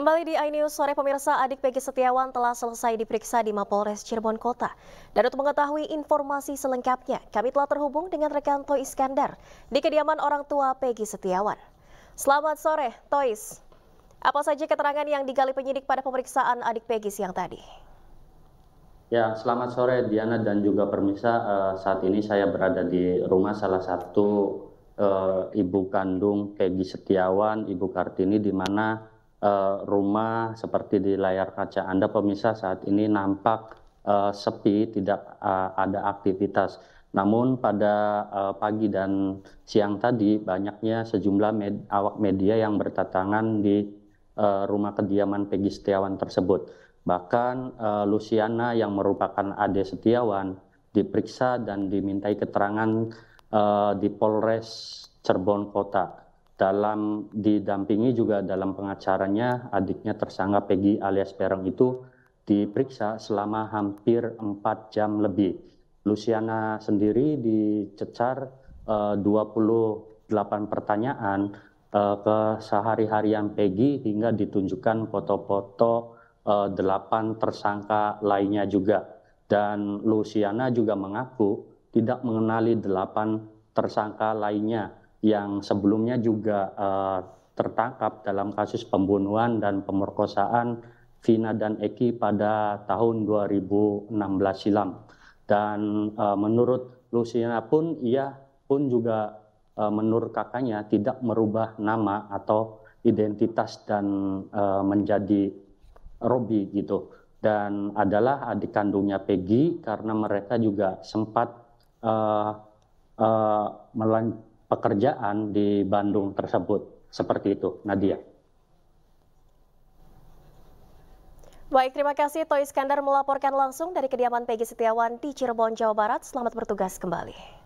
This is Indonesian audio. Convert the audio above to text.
Kembali di iNews sore pemirsa, adik Peggy Setiawan telah selesai diperiksa di Mapolres Cirebon Kota. Dan untuk mengetahui informasi selengkapnya, kami telah terhubung dengan rekan Tois Iskandar di kediaman orang tua Peggy Setiawan. Selamat sore, Tois. Apa saja keterangan yang digali penyidik pada pemeriksaan adik Peggy siang tadi? Ya, selamat sore Diana dan juga permisa. Eh, saat ini saya berada di rumah salah satu eh, ibu kandung Peggy Setiawan, Ibu Kartini, di mana Eh, rumah seperti di layar kaca Anda pemirsa saat ini nampak uh, sepi, tidak uh, ada aktivitas. Namun pada uh, pagi dan siang tadi banyaknya sejumlah med awak media yang bertatangan di uh, rumah kediaman Pegi Setiawan tersebut. Bahkan uh, Luciana yang merupakan adik Setiawan diperiksa dan dimintai keterangan uh, di Polres Cirebon Kota dalam didampingi juga dalam pengacaranya adiknya tersangka Peggy alias Perong itu diperiksa selama hampir 4 jam lebih. Luciana sendiri dicecar eh, uh, 28 pertanyaan uh, ke sehari-harian Peggy hingga ditunjukkan foto-foto uh, eh, 8 tersangka lainnya juga. Dan Luciana juga mengaku tidak mengenali 8 tersangka lainnya yang sebelumnya juga uh, tertangkap dalam kasus pembunuhan dan pemerkosaan Vina dan Eki pada tahun 2016 silam. Dan uh, menurut Luciana pun ia pun juga uh, menurut kakaknya tidak merubah nama atau identitas dan uh, menjadi Robi gitu. Dan adalah adik kandungnya Peggy karena mereka juga sempat uh, uh, melan pekerjaan di Bandung tersebut. Seperti itu, Nadia. Baik, terima kasih Toy Iskandar melaporkan langsung dari kediaman Peggy Setiawan di Cirebon, Jawa Barat. Selamat bertugas kembali.